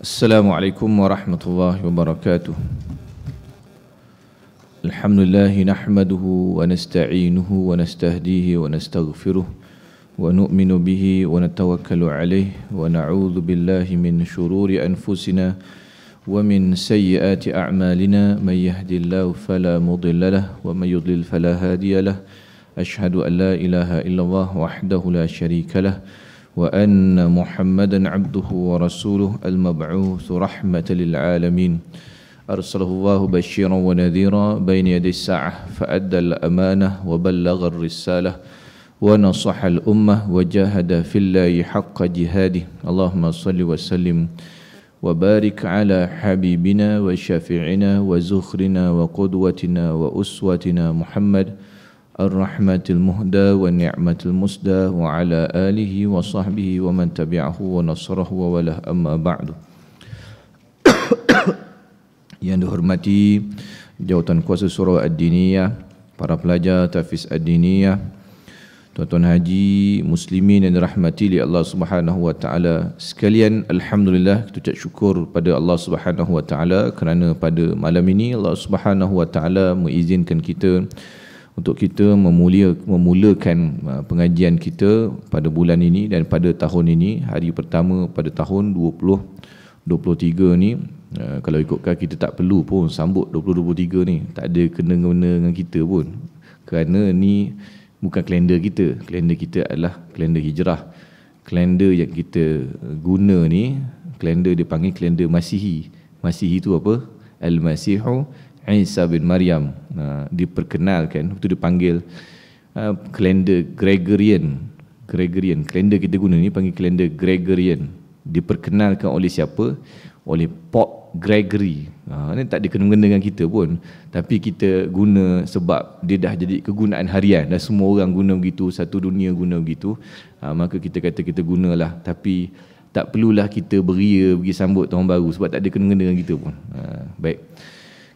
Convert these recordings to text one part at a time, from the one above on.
السلام عليكم ورحمة الله وبركاته الحمد لله نحمده ونستعينه ونستهديه ونستغفره ونؤمن به ونتوكل عليه ونعوذ بالله من شرور أنفسنا ومن سيئات أعمالنا من يهدي الله فلا مضل له ومن يضلل فلا هادي له أشهد أن لا إله إلا الله وحده لا شريك له وأن محمدا عبده ورسوله المبعوث رحمة للعالمين أرسله الله بشيرا ونذيرا بين يدي الساعة فأدى الأمانة وبلغ الرسالة ونصح الأمة وجاهد في الله حق جهاده اللهم صل وسلم وبارك على حبيبنا وشفيعنا وزخرنا وقدوتنا وأسوتنا محمد محمد الرحمة المهدى والنعمة المسدى وعلى آله وصحبه ومن تبعه ونصره walah أما بعد Yang dihormati jawatan kuasa surau ad-diniyah Para pelajar tafiz ad-diniyah Tuan-tuan haji muslimin yang dirahmati oleh Allah subhanahu wa ta'ala Sekalian Alhamdulillah kita ucap syukur pada Allah subhanahu wa ta'ala Kerana pada malam ini Allah subhanahu wa ta'ala mengizinkan kita untuk kita memulia, memulakan uh, pengajian kita pada bulan ini dan pada tahun ini hari pertama pada tahun 2023 ni uh, kalau ikutkan kita tak perlu pun sambut 2023 ni tak ada kena-kena dengan kita pun kerana ni bukan kalender kita kalender kita adalah kalender hijrah kalender yang kita guna ni kalender dipanggil panggil kalender masihi masihi tu apa al-masihu Isa bin Maryam uh, diperkenalkan waktu dipanggil uh, kalender Gregorian Gregorian kalender kita guna ni panggil kalender Gregorian diperkenalkan oleh siapa oleh Pope Gregory uh, ni tak dikenungan dengan kita pun tapi kita guna sebab dia dah jadi kegunaan harian dan semua orang guna begitu satu dunia guna begitu uh, maka kita kata kita gunalah tapi tak perlulah kita beria pergi sambut tahun baru sebab tak ada kena dengan kita pun uh, baik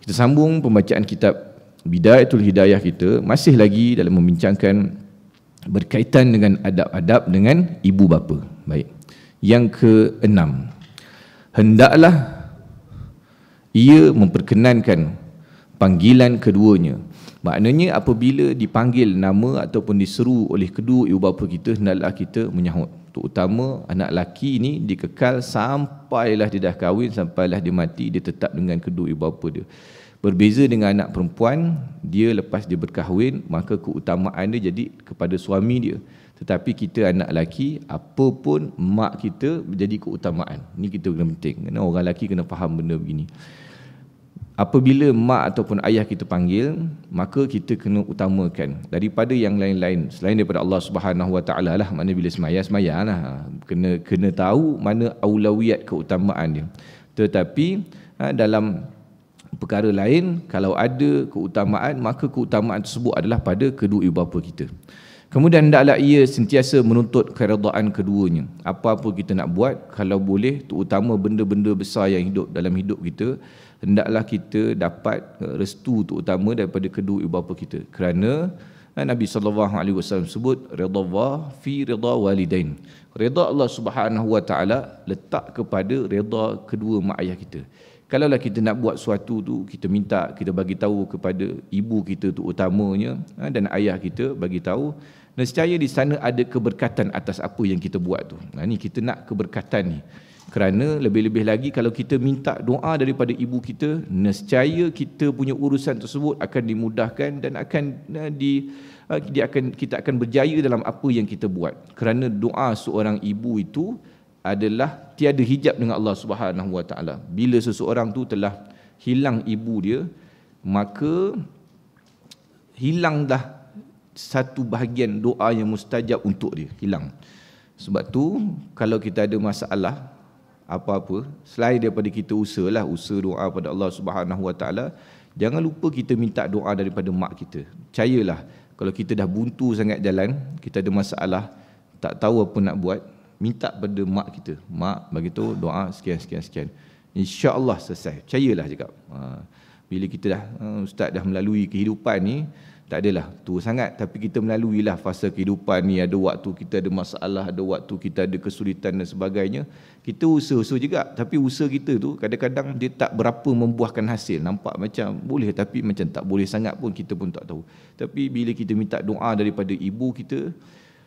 kita sambung pembacaan kitab Bidayatul Hidayah kita masih lagi dalam membincangkan berkaitan dengan adab-adab dengan ibu bapa. Baik. Yang ke-6. Hendaklah ia memperkenankan panggilan keduanya. Maknanya apabila dipanggil nama ataupun diseru oleh kedua ibu bapa kita hendaklah kita menyahut. Terutama anak lelaki ini dikekal sampailah dia dah kahwin, sampailah dia mati, dia tetap dengan kedua ibu bapa dia. Berbeza dengan anak perempuan, dia lepas dia berkahwin, maka keutamaan dia jadi kepada suami dia. Tetapi kita anak lelaki, apapun mak kita menjadi keutamaan. Ini kita kena penting. Kena orang lelaki kena faham benda begini. Apabila mak ataupun ayah kita panggil, maka kita kena utamakan daripada yang lain-lain. Selain daripada Allah Subhanahu Wa Taala lah, mana bila semayang semayang lah. Kena kena tahu mana aulawiyat keutamaan dia. Tetapi ha, dalam perkara lain kalau ada keutamaan maka keutamaan tersebut adalah pada kedua ibu bapa kita kemudian hendaklah ia sentiasa menuntut keredaan keduanya apa-apa kita nak buat kalau boleh terutama benda-benda besar yang hidup dalam hidup kita hendaklah kita dapat eh, restu terutama daripada kedua ibu bapa kita kerana eh, Nabi sallallahu alaihi wasallam sebut ridha Allah fi ridha walidain. Ridha Allah Subhanahu wa taala letak kepada ridha kedua mak ayah kita kalaulah kita nak buat suatu tu kita minta kita bagi tahu kepada ibu kita tu utamanya ha, dan ayah kita bagi tahu dan secara di sana ada keberkatan atas apa yang kita buat tu nah ha, ni kita nak keberkatan ni kerana lebih-lebih lagi kalau kita minta doa daripada ibu kita nescaya kita punya urusan tersebut akan dimudahkan dan akan ha, di dia akan kita akan berjaya dalam apa yang kita buat kerana doa seorang ibu itu adalah tiada hijab dengan Allah Subhanahu Wa Taala. Bila seseorang tu telah hilang ibu dia, maka hilang dah satu bahagian doa yang mustajab untuk dia, hilang. Sebab tu kalau kita ada masalah apa-apa selain daripada kita usahlah usaha doa pada Allah Subhanahu Wa Taala, jangan lupa kita minta doa daripada mak kita. Percayalah kalau kita dah buntu sangat jalan, kita ada masalah, tak tahu apa nak buat, minta pada mak kita mak bagi tu doa sekian sekian sekian Insya Allah selesai percayalah cakap ha, bila kita dah ha, ustaz dah melalui kehidupan ni tak adalah tu sangat tapi kita melalui lah fasa kehidupan ni ada waktu kita ada masalah ada waktu kita ada kesulitan dan sebagainya kita usaha-usaha juga tapi usaha kita tu kadang-kadang dia tak berapa membuahkan hasil nampak macam boleh tapi macam tak boleh sangat pun kita pun tak tahu tapi bila kita minta doa daripada ibu kita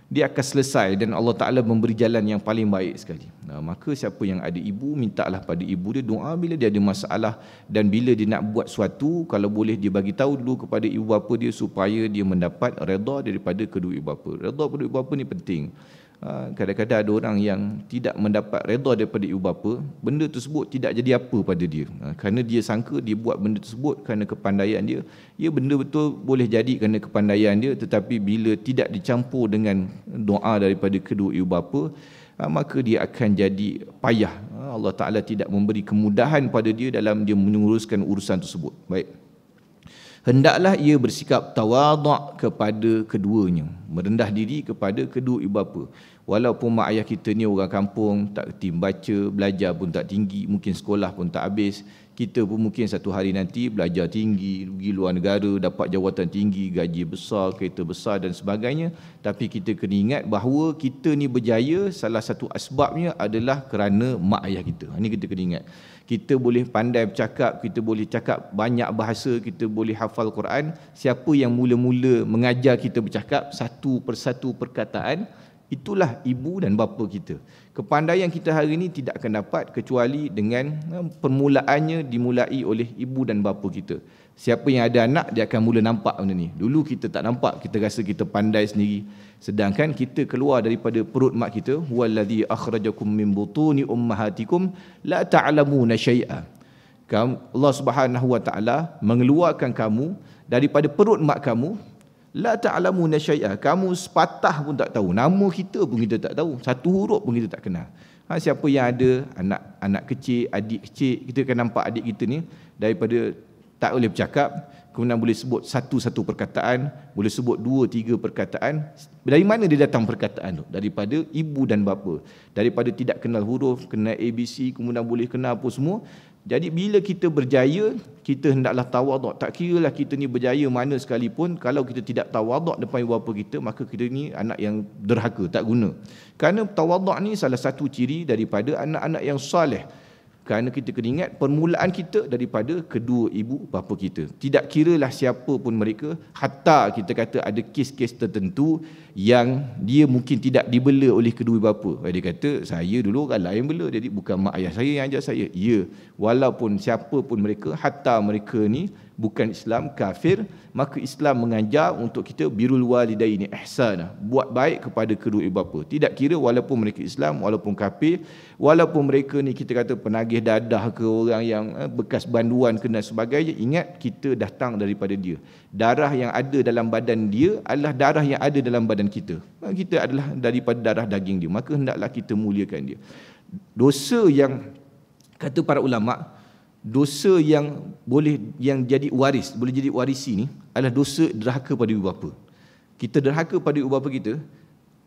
dia akan selesai dan Allah Ta'ala memberi jalan yang paling baik sekali. Nah, maka siapa yang ada ibu, mintalah pada ibu dia doa bila dia ada masalah dan bila dia nak buat suatu, kalau boleh dia bagi tahu dulu kepada ibu bapa dia supaya dia mendapat reda daripada kedua ibu bapa. reda kedua ibu bapa ni penting. Ah, kadang-kadang ada orang yang tidak mendapat redha daripada ibu bapa, benda tersebut tidak jadi apa pada dia. Ah, kerana dia sangka dia buat benda tersebut kerana kepandaian dia. Ya benda betul boleh jadi kerana kepandaian dia tetapi bila tidak dicampur dengan doa daripada kedua ibu bapa, ah, maka dia akan jadi payah. Allah Taala tidak memberi kemudahan pada dia dalam dia menguruskan urusan tersebut. Baik hendaklah ia bersikap tawaduk kepada keduanya merendah diri kepada kedua ibu bapa walaupun mak ayah kita ni orang kampung tak kerti baca belajar pun tak tinggi mungkin sekolah pun tak habis kita pun mungkin satu hari nanti belajar tinggi, pergi luar negara, dapat jawatan tinggi, gaji besar, kereta besar dan sebagainya. Tapi kita kena ingat bahawa kita ni berjaya salah satu asbabnya adalah kerana mak ayah kita. Ini ha, kita kena ingat. Kita boleh pandai bercakap, kita boleh cakap banyak bahasa, kita boleh hafal Quran. Siapa yang mula-mula mengajar kita bercakap satu persatu perkataan, itulah ibu dan bapa kita kepandaian kita hari ini tidak akan dapat kecuali dengan eh, permulaannya dimulai oleh ibu dan bapa kita. Siapa yang ada anak dia akan mula nampak benda ni. Dulu kita tak nampak, kita rasa kita pandai sendiri. Sedangkan kita keluar daripada perut mak kita, wallazi akhrajakum min butuni ummahatikum la ta'lamuna syai'a. Kamu Allah Subhanahu wa taala mengeluarkan kamu daripada perut mak kamu La ta'lamu nasyai'ah. Kamu sepatah pun tak tahu. Nama kita pun kita tak tahu. Satu huruf pun kita tak kenal. Ha, siapa yang ada anak anak kecil, adik kecil, kita akan nampak adik kita ni daripada tak boleh bercakap, kemudian boleh sebut satu-satu perkataan, boleh sebut dua, tiga perkataan. Dari mana dia datang perkataan tu? Daripada ibu dan bapa. Daripada tidak kenal huruf, kenal ABC, kemudian boleh kenal apa semua. Jadi bila kita berjaya, kita hendaklah tawaduk. Tak kira lah kita ni berjaya mana sekalipun, kalau kita tidak tawaduk depan ibu bapa kita, maka kita ni anak yang derhaka, tak guna. Kerana tawaduk ni salah satu ciri daripada anak-anak yang salih kerana kita kena ingat permulaan kita daripada kedua ibu bapa kita. Tidak kiralah siapa pun mereka, hatta kita kata ada kes-kes tertentu yang dia mungkin tidak dibela oleh kedua bapa. Eh, dia kata, saya dulu orang lain bela, jadi bukan mak ayah saya yang ajar saya. Ya, walaupun siapa pun mereka, hatta mereka ni bukan Islam kafir maka Islam mengajar untuk kita birrul walidaini ihsan buat baik kepada kedua ibu bapa tidak kira walaupun mereka Islam walaupun kafir walaupun mereka ni kita kata penagih dadah ke orang yang eh, bekas banduan ke dan sebagainya ingat kita datang daripada dia darah yang ada dalam badan dia adalah darah yang ada dalam badan kita kita adalah daripada darah daging dia maka hendaklah kita muliakan dia dosa yang kata para ulama' dosa yang boleh yang jadi waris, boleh jadi warisi ni adalah dosa derhaka pada ibu bapa. Kita derhaka pada ibu bapa kita,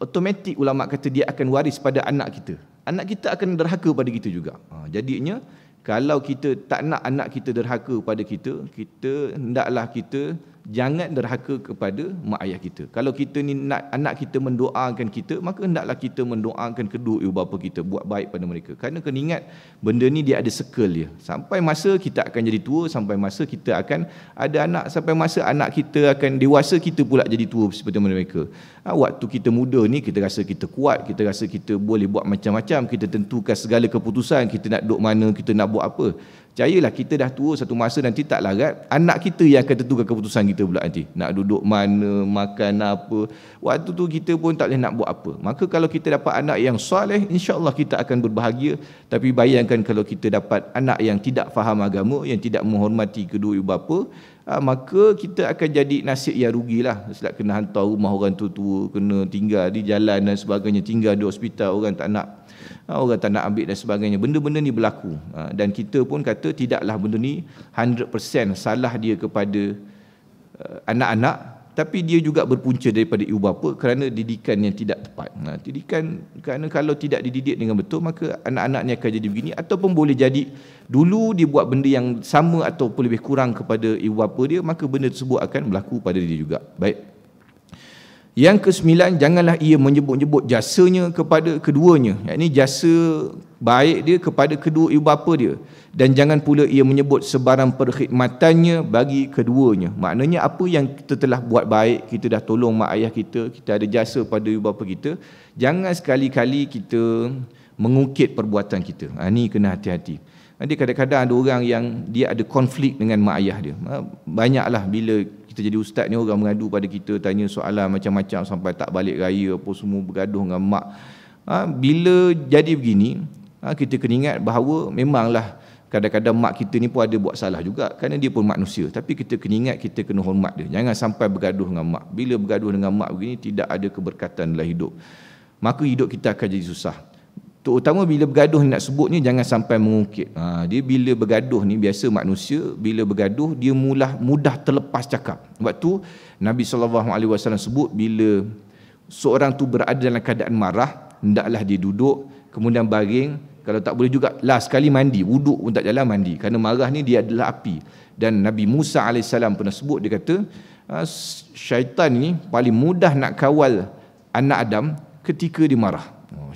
otomatik ulama kata dia akan waris pada anak kita. Anak kita akan derhaka pada kita juga. Ha, jadinya kalau kita tak nak anak kita derhaka pada kita, kita hendaklah kita jangan derhaka kepada mak ayah kita. Kalau kita ni nak anak kita mendoakan kita, maka hendaklah kita mendoakan kedua ibu bapa kita buat baik pada mereka. Karena kena ingat benda ni dia ada circle dia. Sampai masa kita akan jadi tua, sampai masa kita akan ada anak, sampai masa anak kita akan dewasa kita pula jadi tua seperti mereka. Ha, waktu kita muda ni kita rasa kita kuat, kita rasa kita boleh buat macam-macam, kita tentukan segala keputusan, kita nak duduk mana, kita nak buat apa percayalah kita dah tua satu masa nanti tak larat anak kita yang akan tentukan keputusan kita pula nanti nak duduk mana makan apa waktu tu kita pun tak boleh nak buat apa maka kalau kita dapat anak yang soleh insyaallah kita akan berbahagia tapi bayangkan kalau kita dapat anak yang tidak faham agama yang tidak menghormati kedua ibu bapa ha, maka kita akan jadi nasib yang rugilah sebab kena hantar rumah orang tu tua kena tinggal di jalan dan sebagainya tinggal di hospital orang tak nak Ah, orang tak nak ambil dan sebagainya benda-benda ni berlaku ah, dan kita pun kata tidaklah benda ni 100% salah dia kepada ah, anak-anak tapi dia juga berpunca daripada ibu bapa kerana didikan yang tidak tepat. Nah, didikan kerana kalau tidak dididik dengan betul maka anak-anaknya akan jadi begini ataupun boleh jadi dulu dia buat benda yang sama atau lebih kurang kepada ibu bapa dia maka benda tersebut akan berlaku pada dia juga. Baik. Yang kesembilan janganlah ia menyebut-nyebut jasanya kepada keduanya. Yang ini jasa baik dia kepada kedua ibu bapa dia dan jangan pula ia menyebut sebarang perkhidmatannya bagi keduanya. Maknanya apa yang kita telah buat baik, kita dah tolong mak ayah kita, kita ada jasa pada ibu bapa kita, jangan sekali-kali kita mengukit perbuatan kita. Ha, ini kena hati-hati. Nanti kadang-kadang ada orang yang dia ada konflik dengan mak ayah dia. Ha, banyaklah bila kita jadi ustaz ni orang mengadu pada kita tanya soalan macam-macam sampai tak balik raya apa semua bergaduh dengan mak ha, bila jadi begini ha, kita kena ingat bahawa memanglah kadang-kadang mak kita ni pun ada buat salah juga kerana dia pun manusia tapi kita kena ingat kita kena hormat dia jangan sampai bergaduh dengan mak bila bergaduh dengan mak begini tidak ada keberkatan dalam hidup maka hidup kita akan jadi susah Terutama bila bergaduh nak sebut ni jangan sampai mengungkit. Ha, dia bila bergaduh ni biasa manusia bila bergaduh dia mula mudah terlepas cakap. Sebab tu Nabi sallallahu alaihi wasallam sebut bila seorang tu berada dalam keadaan marah hendaklah dia duduk kemudian baring kalau tak boleh juga lah sekali mandi wuduk pun tak jalan mandi kerana marah ni dia adalah api dan Nabi Musa AS pernah sebut dia kata ah, syaitan ni paling mudah nak kawal anak Adam ketika dia marah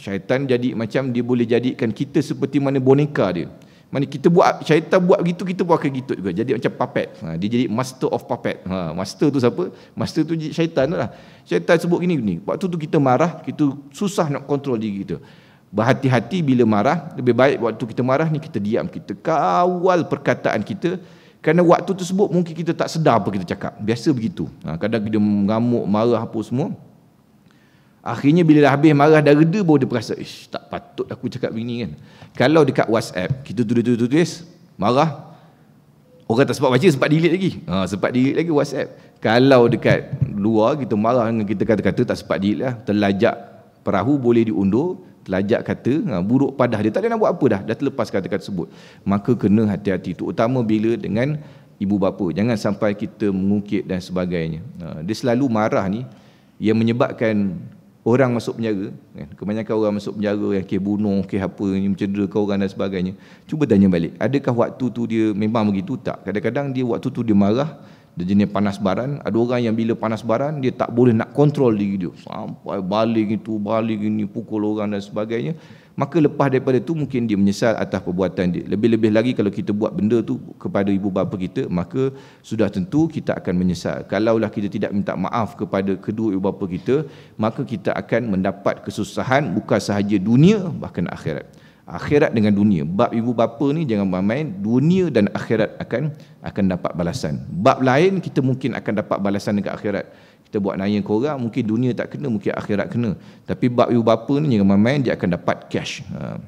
syaitan jadi macam dia boleh jadikan kita seperti mana boneka dia mana kita buat syaitan buat begitu kita buat begitu juga jadi macam puppet ha, dia jadi master of puppet ha, master tu siapa master tu syaitan tu lah syaitan sebut gini ni waktu tu kita marah kita susah nak kontrol diri kita berhati-hati bila marah lebih baik waktu kita marah ni kita diam kita kawal perkataan kita kerana waktu tersebut mungkin kita tak sedar apa kita cakap biasa begitu ha, kadang kita mengamuk marah apa semua Akhirnya bila dah habis marah dah reda baru dia perasa, "Ish, tak patut aku cakap begini kan." Kalau dekat WhatsApp, kita tulis-tulis marah orang tak sempat baca sempat delete lagi. Ha, sempat delete lagi WhatsApp. Kalau dekat luar kita marah dengan kita kata-kata tak sempat delete lah. Terlajak perahu boleh diundur, telajak kata, ha, buruk padah dia tak ada nak buat apa dah, dah terlepas kata-kata sebut Maka kena hati-hati itu utama bila dengan ibu bapa. Jangan sampai kita mengungkit dan sebagainya. Ha, dia selalu marah ni yang menyebabkan orang masuk penjara kan kebanyakan orang masuk penjara yang okay, bunuh ke okay, apa yang mencedera kau orang dan sebagainya cuba tanya balik adakah waktu tu dia memang begitu tak kadang-kadang dia waktu tu dia marah dia jenis panas baran ada orang yang bila panas baran dia tak boleh nak kontrol diri dia sampai balik itu balik ini pukul orang dan sebagainya maka lepas daripada tu mungkin dia menyesal atas perbuatan dia lebih-lebih lagi kalau kita buat benda tu kepada ibu bapa kita maka sudah tentu kita akan menyesal kalaulah kita tidak minta maaf kepada kedua ibu bapa kita maka kita akan mendapat kesusahan bukan sahaja dunia bahkan akhirat akhirat dengan dunia bab ibu bapa ni jangan main dunia dan akhirat akan akan dapat balasan bab lain kita mungkin akan dapat balasan dekat akhirat kita buat naik ke mungkin dunia tak kena mungkin akhirat kena tapi bab ibu bapa ni jangan main dia akan dapat cash ha.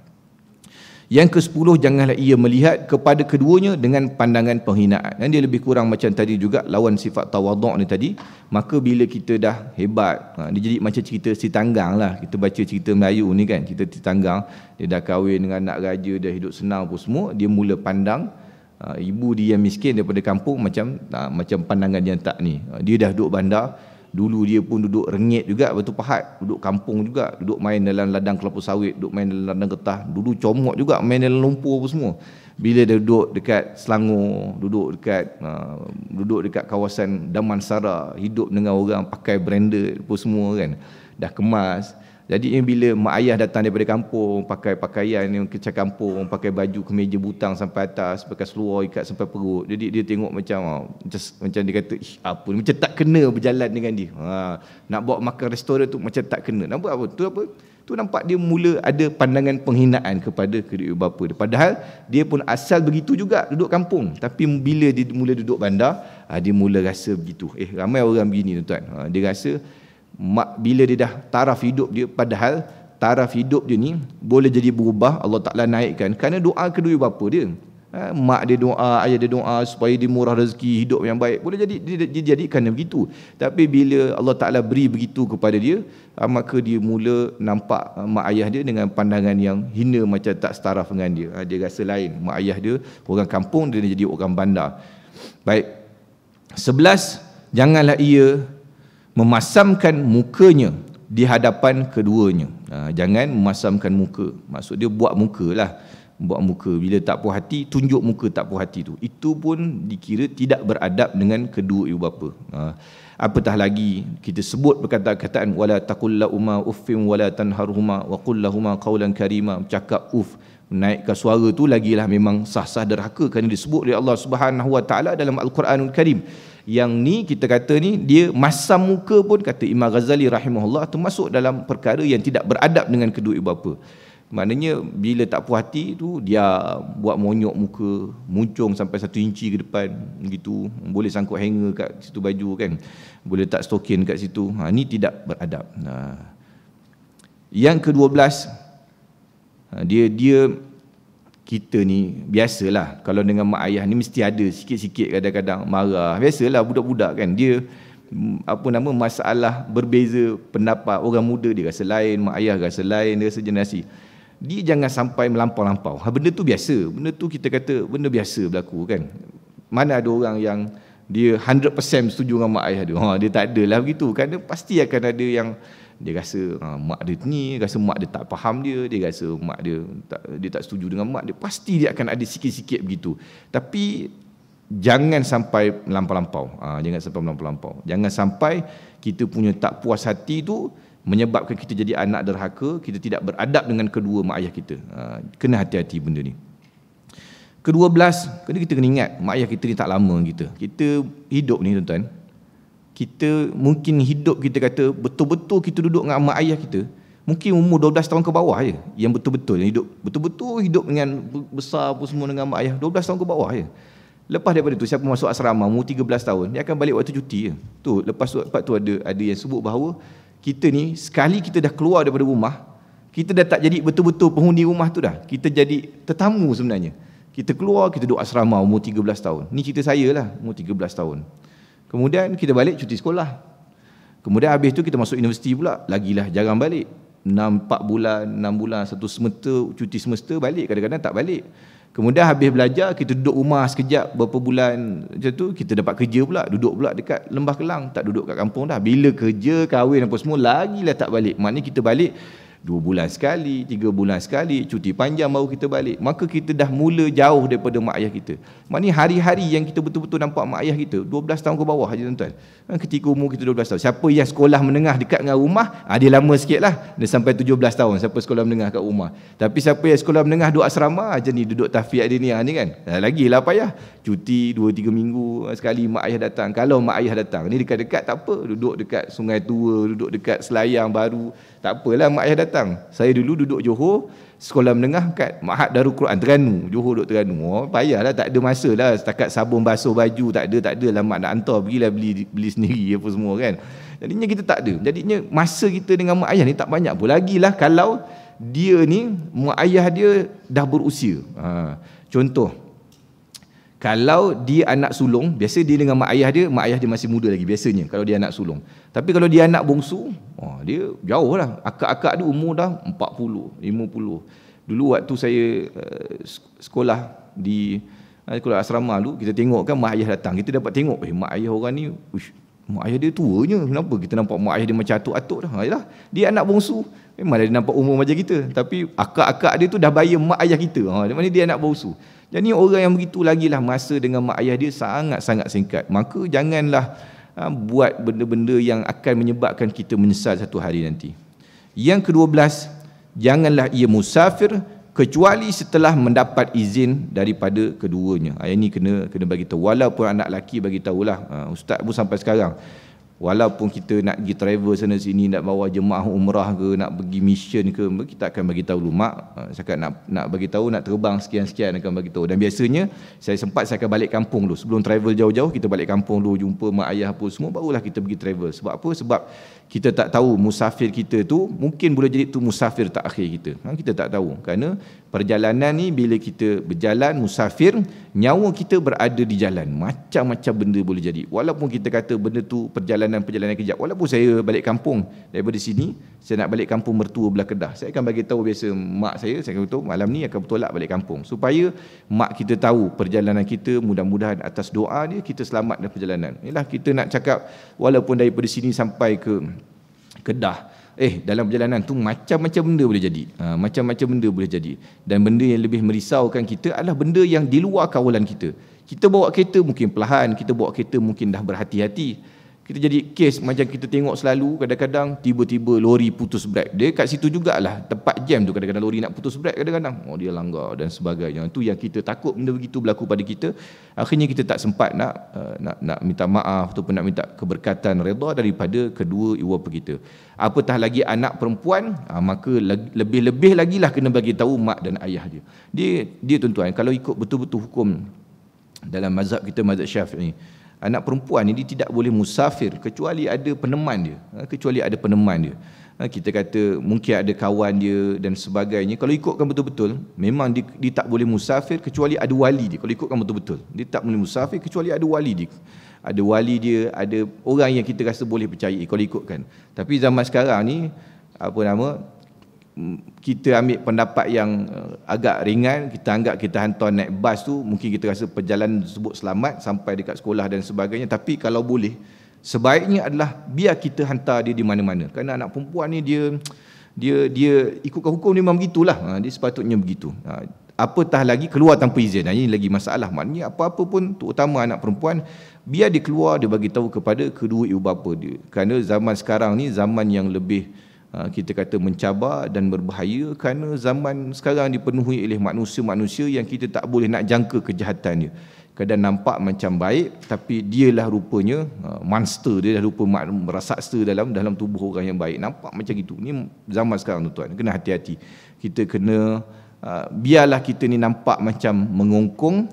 yang ke sepuluh janganlah ia melihat kepada keduanya dengan pandangan penghinaan dan dia lebih kurang macam tadi juga lawan sifat tawaduk ni tadi maka bila kita dah hebat ha, dia jadi macam cerita si tanggang lah kita baca cerita Melayu ni kan cerita si tanggang dia dah kahwin dengan anak raja dia hidup senang pun semua dia mula pandang ha, ibu dia yang miskin daripada kampung macam ha, macam pandangan yang tak ni ha, dia dah duduk bandar dulu dia pun duduk rengit juga betul pahat duduk kampung juga duduk main dalam ladang kelapa sawit duduk main dalam ladang getah dulu comot juga main dalam lumpur apa semua bila dia duduk dekat Selangor duduk dekat uh, duduk dekat kawasan Damansara hidup dengan orang pakai branded apa semua kan dah kemas jadi bila mak ayah datang daripada kampung pakai pakaian yang kecah kampung, pakai baju kemeja butang sampai atas, pakai seluar ikat sampai perut. Jadi dia tengok macam just, ah, macam dia kata, "Ih, apa ni? Macam tak kena berjalan dengan dia." Ha, nak bawa makan restoran tu macam tak kena. Nampak apa? Tu apa? Tu nampak dia mula ada pandangan penghinaan kepada kedua bapa dia. Padahal dia pun asal begitu juga duduk kampung. Tapi bila dia mula duduk bandar, ah, dia mula rasa begitu. Eh, ramai orang begini tuan-tuan. Ha, dia rasa mak, bila dia dah taraf hidup dia padahal taraf hidup dia ni boleh jadi berubah Allah Ta'ala naikkan kerana doa kedua bapa dia ha, mak dia doa, ayah dia doa supaya dia murah rezeki, hidup yang baik boleh jadi, dia, dia, dia jadikan begitu tapi bila Allah Ta'ala beri begitu kepada dia ha, maka dia mula nampak ha, mak ayah dia dengan pandangan yang hina macam tak setara dengan dia ha, dia rasa lain, mak ayah dia orang kampung dia jadi orang bandar baik, sebelas janganlah ia memasamkan mukanya di hadapan keduanya. Ha, jangan memasamkan muka. Maksud dia buat muka lah. Buat muka. Bila tak puas hati, tunjuk muka tak puas hati tu. Itu pun dikira tidak beradab dengan kedua ibu bapa. Ha, apatah lagi kita sebut perkataan-kataan wala taqulla umma uffin wala tanharhuma wa qul lahumma qawlan karima cakap uff naikkan suara tu lagilah memang sah-sah derhaka kerana disebut oleh Allah Subhanahu wa taala dalam al-Quranul Karim yang ni kita kata ni dia masam muka pun kata Imam Ghazali rahimahullah masuk dalam perkara yang tidak beradab dengan kedua ibu bapa maknanya bila tak puas hati tu dia buat monyok muka muncung sampai satu inci ke depan gitu boleh sangkut hanger kat situ baju kan boleh tak stokin kat situ ha, ni tidak beradab ha. yang ke-12 ha, dia dia kita ni biasalah kalau dengan mak ayah ni mesti ada sikit-sikit kadang-kadang marah biasalah budak-budak kan dia mm, apa nama masalah berbeza pendapat orang muda dia rasa lain mak ayah rasa lain dia rasa generasi dia jangan sampai melampau-lampau ha, benda tu biasa benda tu kita kata benda biasa berlaku kan mana ada orang yang dia 100% setuju dengan mak ayah dia ha, dia tak adalah begitu kan pasti akan ada yang dia rasa ha, mak dia ni rasa mak dia tak faham dia dia rasa mak dia tak, dia tak setuju dengan mak dia pasti dia akan ada sikit-sikit begitu tapi jangan sampai melampau-lampau ha, jangan sampai melampau-lampau jangan sampai kita punya tak puas hati tu menyebabkan kita jadi anak derhaka kita tidak beradab dengan kedua mak ayah kita ha, kena hati-hati benda ni kedua belas kena kita kena ingat mak ayah kita ni tak lama kita kita hidup ni tuan-tuan kita mungkin hidup kita kata betul-betul kita duduk dengan mak ayah kita mungkin umur 12 tahun ke bawah je yang betul-betul yang hidup betul-betul hidup dengan besar pun semua dengan mak ayah 12 tahun ke bawah je lepas daripada tu siapa masuk asrama umur 13 tahun dia akan balik waktu cuti je tu lepas tu, lepas tu ada ada yang sebut bahawa kita ni sekali kita dah keluar daripada rumah kita dah tak jadi betul-betul penghuni rumah tu dah kita jadi tetamu sebenarnya kita keluar kita duduk asrama umur 13 tahun ni cerita saya lah umur 13 tahun Kemudian kita balik cuti sekolah. Kemudian habis tu kita masuk universiti pula. Lagilah jarang balik. 6, 4 bulan, 6 bulan, satu semester, cuti semester balik. Kadang-kadang tak balik. Kemudian habis belajar, kita duduk rumah sekejap beberapa bulan macam tu, kita dapat kerja pula. Duduk pula dekat Lembah Kelang. Tak duduk kat kampung dah. Bila kerja, kahwin apa semua, lagilah tak balik. Maknanya kita balik, dua bulan sekali, tiga bulan sekali, cuti panjang baru kita balik. Maka kita dah mula jauh daripada mak ayah kita. Maknanya hari-hari yang kita betul-betul nampak mak ayah kita, 12 tahun ke bawah saja tuan-tuan. Ha, ketika umur kita 12 tahun. Siapa yang sekolah menengah dekat dengan rumah, ha, dia lama sikit lah. Dia sampai 17 tahun, siapa sekolah menengah kat rumah. Tapi siapa yang sekolah menengah duduk asrama aja ha, ni, duduk tafiat dia ni, ni kan. Lagi lah payah. Cuti dua tiga minggu sekali mak ayah datang. Kalau mak ayah datang, ni dekat-dekat tak apa. Duduk dekat sungai tua, duduk dekat selayang baru tak apalah mak ayah datang. Saya dulu duduk Johor, sekolah menengah kat Mahat Darul Quran Terengganu, Johor duduk Terengganu. Oh, payahlah tak ada masa lah setakat sabun basuh baju tak ada, tak ada lah mak nak hantar, pergilah beli beli sendiri apa semua kan. Jadinya kita tak ada. Jadinya masa kita dengan mak ayah ni tak banyak pun. Lagilah kalau dia ni mak ayah dia dah berusia. Ha, contoh kalau dia anak sulung, biasa dia dengan mak ayah dia, mak ayah dia masih muda lagi biasanya kalau dia anak sulung. Tapi kalau dia anak bongsu, oh, dia jauh lah. Akak-akak dia umur dah 40, 50. Dulu waktu saya uh, sekolah di uh, sekolah asrama dulu, kita tengok kan mak ayah datang. Kita dapat tengok, eh mak ayah orang ni, ush, mak ayah dia tuanya. Kenapa kita nampak mak ayah dia macam atuk-atuk dah? Ayolah, dia anak bongsu. Memang eh, dia nampak umur macam kita. Tapi akak-akak dia tu dah bayar mak ayah kita. Ha, maknanya dia anak bausu. Jadi orang yang begitu lagi lah masa dengan mak ayah dia sangat-sangat singkat. Maka janganlah ha, buat benda-benda yang akan menyebabkan kita menyesal satu hari nanti. Yang kedua belas, janganlah ia musafir kecuali setelah mendapat izin daripada keduanya. Ha, yang ini kena kena bagi tahu walaupun anak lelaki bagi tahulah ha, ustaz pun sampai sekarang. Walaupun kita nak pergi travel sana sini nak bawa jemaah umrah ke nak pergi mission ke kita akan bagi tahu mak Saya ah, nak nak bagi tahu nak terbang sekian-sekian akan bagi tahu dan biasanya saya sempat saya akan balik kampung dulu sebelum travel jauh-jauh kita balik kampung dulu jumpa mak ayah apa semua barulah kita pergi travel sebab apa sebab kita tak tahu musafir kita tu mungkin boleh jadi tu musafir tak akhir kita ha, kita tak tahu kerana perjalanan ni bila kita berjalan musafir nyawa kita berada di jalan macam-macam benda boleh jadi walaupun kita kata benda tu perjalanan perjalanan kejap walaupun saya balik kampung daripada sini saya nak balik kampung mertua belah kedah saya akan bagi tahu biasa mak saya saya akan tahu malam ni akan bertolak balik kampung supaya mak kita tahu perjalanan kita mudah-mudahan atas doa dia kita selamat dalam perjalanan inilah kita nak cakap walaupun daripada sini sampai ke Kedah eh dalam perjalanan tu macam-macam benda boleh jadi ha, macam-macam benda boleh jadi dan benda yang lebih merisaukan kita adalah benda yang di luar kawalan kita kita bawa kereta mungkin perlahan kita bawa kereta mungkin dah berhati-hati kita jadi kes macam kita tengok selalu kadang-kadang tiba-tiba lori putus brek dia kat situ jugalah tempat jam tu kadang-kadang lori nak putus brek kadang-kadang oh dia langgar dan sebagainya tu yang kita takut benda begitu berlaku pada kita akhirnya kita tak sempat nak uh, nak nak minta maaf ataupun nak minta keberkatan redha daripada kedua ibu bapa kita apatah lagi anak perempuan uh, maka lebih-lebih lagi lah kena bagi tahu mak dan ayah dia dia dia tuan-tuan kalau ikut betul-betul hukum dalam mazhab kita mazhab syafi'i ni anak perempuan ini tidak boleh musafir kecuali ada peneman dia ha, kecuali ada peneman dia ha, kita kata mungkin ada kawan dia dan sebagainya kalau ikutkan betul-betul memang dia, dia tak boleh musafir kecuali ada wali dia kalau ikutkan betul-betul dia tak boleh musafir kecuali ada wali dia ada wali dia ada orang yang kita rasa boleh percaya kalau ikutkan tapi zaman sekarang ni apa nama kita ambil pendapat yang eh, agak ringan kita anggap kita hantar naik bas tu mungkin kita rasa perjalanan tersebut selamat sampai dekat sekolah dan sebagainya tapi kalau boleh sebaiknya adalah biar kita hantar dia di mana-mana kerana anak perempuan ni dia dia dia ikutkan hukum dia memang begitulah ha, dia sepatutnya begitu ha, apatah lagi keluar tanpa izin ha, ini lagi masalah maknanya apa-apa pun terutama anak perempuan biar dia keluar dia bagi tahu kepada kedua ibu bapa dia kerana zaman sekarang ni zaman yang lebih Ah, kita kata mencabar dan berbahaya kerana zaman sekarang dipenuhi oleh manusia-manusia yang kita tak boleh nak jangka kejahatannya. Kadang nampak macam baik tapi dialah rupanya ah, monster, dia dah lupa raksasa dalam dalam tubuh orang yang baik. Nampak macam itu. Ini zaman sekarang tuan-tuan. Kena hati-hati. Kita kena ah, biarlah kita ni nampak macam mengongkong,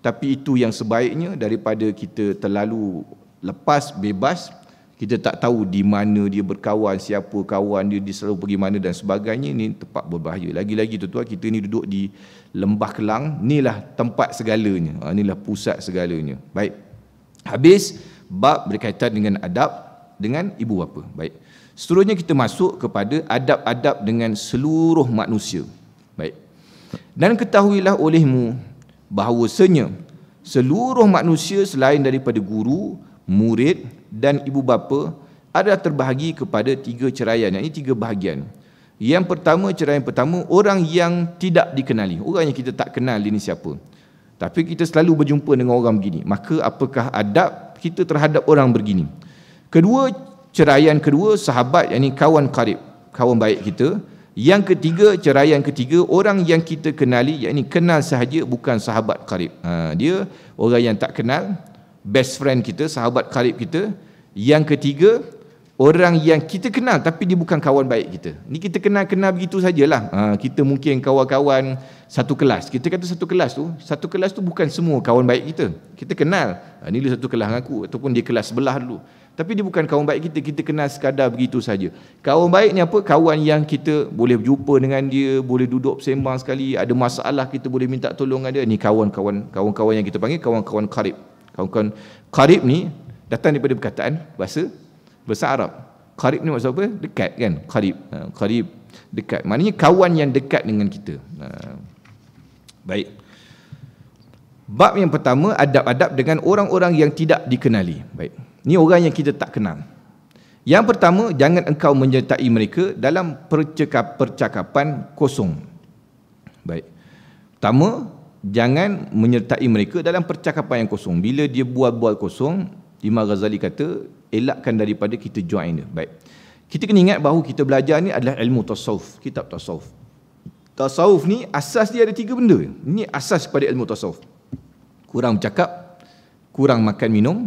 tapi itu yang sebaiknya daripada kita terlalu lepas bebas kita tak tahu di mana dia berkawan, siapa kawan dia, dia selalu pergi mana dan sebagainya, ini tempat berbahaya. Lagi-lagi tu tuan kita ni duduk di Lembah Kelang, inilah tempat segalanya, ha, inilah pusat segalanya. Baik, habis bab berkaitan dengan adab dengan ibu bapa. Baik, seterusnya kita masuk kepada adab-adab dengan seluruh manusia. Baik, dan ketahuilah olehmu bahawasanya seluruh manusia selain daripada guru, murid dan ibu bapa adalah terbahagi kepada tiga ceraian. Yang ini tiga bahagian. Yang pertama, ceraian pertama, orang yang tidak dikenali. Orang yang kita tak kenal ini siapa. Tapi kita selalu berjumpa dengan orang begini. Maka apakah adab kita terhadap orang begini? Kedua, ceraian kedua, sahabat, yang ini kawan karib, kawan baik kita. Yang ketiga, ceraian ketiga, orang yang kita kenali, yang ini kenal sahaja bukan sahabat karib. Ha, dia orang yang tak kenal, best friend kita, sahabat karib kita. Yang ketiga, orang yang kita kenal tapi dia bukan kawan baik kita. Ni kita kenal-kenal begitu sajalah. Ha, kita mungkin kawan-kawan satu kelas. Kita kata satu kelas tu, satu kelas tu bukan semua kawan baik kita. Kita kenal. Ha, ni dia satu kelas dengan aku ataupun dia kelas sebelah dulu. Tapi dia bukan kawan baik kita, kita kenal sekadar begitu saja. Kawan baik ni apa? Kawan yang kita boleh berjumpa dengan dia, boleh duduk sembang sekali, ada masalah kita boleh minta tolong dengan dia. Ni kawan-kawan kawan-kawan yang kita panggil kawan-kawan karib. Kawan-kawan Qarib ni datang daripada perkataan bahasa bahasa Arab. Qarib ni maksud apa? Dekat kan? Qarib. Ha, Qarib dekat. Maknanya kawan yang dekat dengan kita. Ha. Baik. Bab yang pertama adab-adab dengan orang-orang yang tidak dikenali. Baik. Ni orang yang kita tak kenal. Yang pertama, jangan engkau menyertai mereka dalam percakap percakapan kosong. Baik. Pertama, jangan menyertai mereka dalam percakapan yang kosong. Bila dia buat-buat kosong, Imam Ghazali kata, elakkan daripada kita join dia. Baik. Kita kena ingat bahawa kita belajar ni adalah ilmu tasawuf, kitab tasawuf. Tasawuf ni asas dia ada tiga benda. Ini asas kepada ilmu tasawuf. Kurang bercakap, kurang makan minum,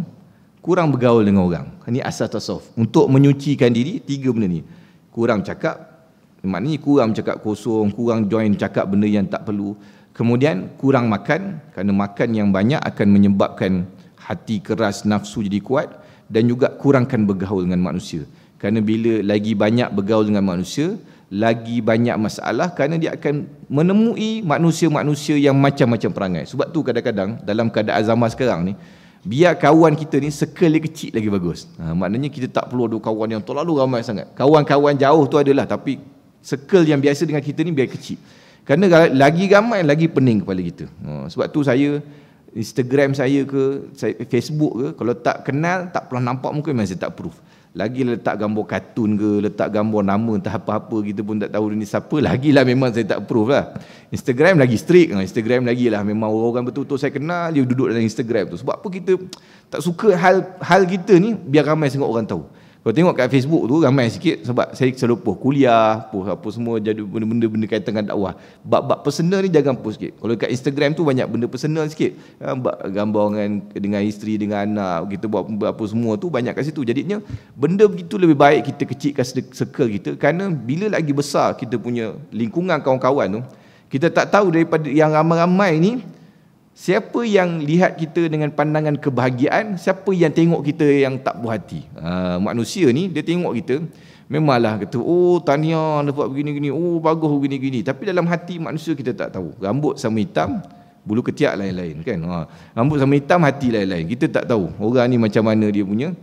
kurang bergaul dengan orang. Ini asas tasawuf. Untuk menyucikan diri, tiga benda ni. Kurang cakap, maknanya kurang cakap kosong, kurang join cakap benda yang tak perlu. Kemudian kurang makan kerana makan yang banyak akan menyebabkan hati keras nafsu jadi kuat dan juga kurangkan bergaul dengan manusia. Kerana bila lagi banyak bergaul dengan manusia, lagi banyak masalah kerana dia akan menemui manusia-manusia yang macam-macam perangai. Sebab tu kadang-kadang dalam keadaan zaman sekarang ni, biar kawan kita ni sekali kecil lagi bagus. Ha, maknanya kita tak perlu ada kawan yang terlalu ramai sangat. Kawan-kawan jauh tu adalah tapi circle yang biasa dengan kita ni biar kecil. Kerana lagi ramai lagi pening kepala kita. Ha, sebab tu saya Instagram saya ke saya Facebook ke kalau tak kenal tak pernah nampak muka memang saya tak proof. Lagi letak gambar kartun ke letak gambar nama entah apa-apa kita pun tak tahu ni siapa lagilah memang saya tak proof lah. Instagram lagi strict. Ha, Instagram lagi lah memang orang-orang betul-betul saya kenal dia duduk dalam Instagram tu. Sebab apa kita tak suka hal hal kita ni biar ramai sangat orang tahu. Kau tengok kat Facebook tu ramai sikit sebab saya selalu post kuliah, post apa semua jadi benda-benda kaitan dengan dakwah. Bab-bab personal ni jangan post sikit. Kalau kat Instagram tu banyak benda personal sikit. Ha, gambar dengan dengan isteri, dengan anak, kita buat apa semua tu banyak kat situ. Jadinya benda begitu lebih baik kita kecilkan circle kita kerana bila lagi besar kita punya lingkungan kawan-kawan tu, kita tak tahu daripada yang ramai-ramai ni Siapa yang lihat kita dengan pandangan kebahagiaan Siapa yang tengok kita yang tak puas hati uh, Manusia ni dia tengok kita Memanglah kata oh tanya anda buat begini-gini Oh bagus begini-gini Tapi dalam hati manusia kita tak tahu Rambut sama hitam Bulu ketiak lain-lain kan ha. Rambut sama hitam hati lain-lain Kita tak tahu orang ni macam mana dia punya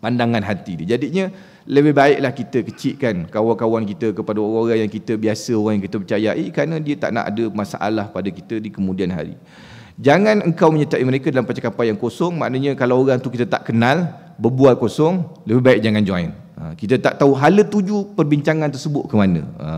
Pandangan hati dia Jadinya lebih baiklah kita kecilkan kawan-kawan kita kepada orang-orang yang kita biasa, orang yang kita percayai eh, kerana dia tak nak ada masalah pada kita di kemudian hari. Jangan engkau menyertai mereka dalam percakapan yang kosong, maknanya kalau orang tu kita tak kenal, berbual kosong, lebih baik jangan join. Ha, kita tak tahu hala tuju perbincangan tersebut ke mana. Ha,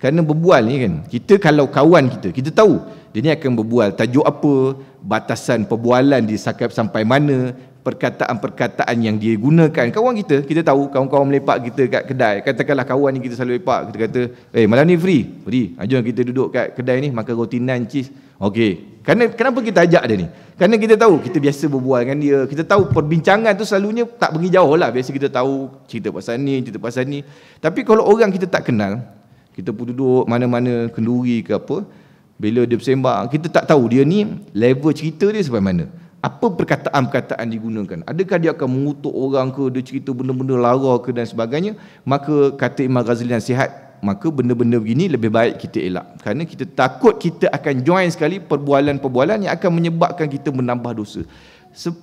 kerana berbual ni kan, kita kalau kawan kita, kita tahu dia ni akan berbual tajuk apa, batasan perbualan di sampai mana, perkataan-perkataan yang dia gunakan kawan kita kita tahu kawan-kawan melepak kita kat kedai katakanlah kawan yang kita selalu lepak kita kata eh malam ni free free jom kita duduk kat kedai ni makan roti nan cheese okey kenapa kenapa kita ajak dia ni kerana kita tahu kita biasa berbual dengan dia kita tahu perbincangan tu selalunya tak pergi jauh lah biasa kita tahu cerita pasal ni cerita pasal ni tapi kalau orang kita tak kenal kita pun duduk mana-mana kenduri ke apa bila dia bersembang kita tak tahu dia ni level cerita dia sampai mana apa perkataan-perkataan digunakan adakah dia akan mengutuk orang ke dia cerita benda-benda lara ke dan sebagainya maka kata Imam Ghazali yang sihat maka benda-benda begini lebih baik kita elak kerana kita takut kita akan join sekali perbualan-perbualan yang akan menyebabkan kita menambah dosa